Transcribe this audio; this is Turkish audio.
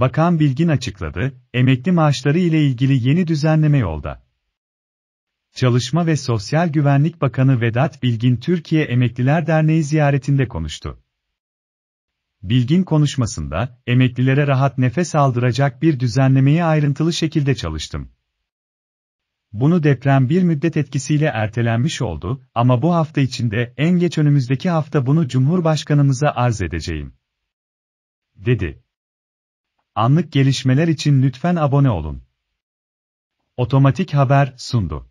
Bakan Bilgin açıkladı, emekli maaşları ile ilgili yeni düzenleme yolda. Çalışma ve Sosyal Güvenlik Bakanı Vedat Bilgin Türkiye Emekliler Derneği ziyaretinde konuştu. Bilgin konuşmasında, emeklilere rahat nefes aldıracak bir düzenlemeyi ayrıntılı şekilde çalıştım. Bunu deprem bir müddet etkisiyle ertelenmiş oldu ama bu hafta içinde en geç önümüzdeki hafta bunu Cumhurbaşkanımıza arz edeceğim. Dedi. Anlık gelişmeler için lütfen abone olun. Otomatik Haber sundu.